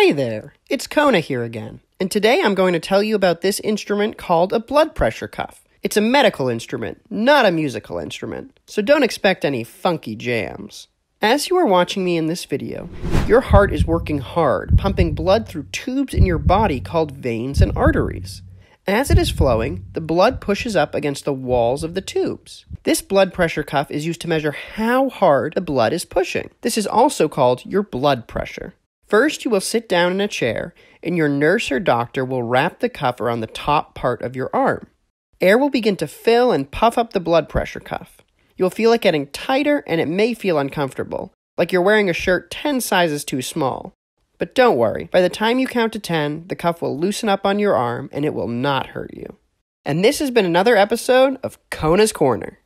Hi there, it's Kona here again, and today I'm going to tell you about this instrument called a blood pressure cuff. It's a medical instrument, not a musical instrument, so don't expect any funky jams. As you are watching me in this video, your heart is working hard, pumping blood through tubes in your body called veins and arteries. As it is flowing, the blood pushes up against the walls of the tubes. This blood pressure cuff is used to measure how hard the blood is pushing. This is also called your blood pressure. First, you will sit down in a chair, and your nurse or doctor will wrap the cuff around the top part of your arm. Air will begin to fill and puff up the blood pressure cuff. You'll feel it getting tighter, and it may feel uncomfortable, like you're wearing a shirt 10 sizes too small. But don't worry, by the time you count to 10, the cuff will loosen up on your arm and it will not hurt you. And this has been another episode of Kona's Corner.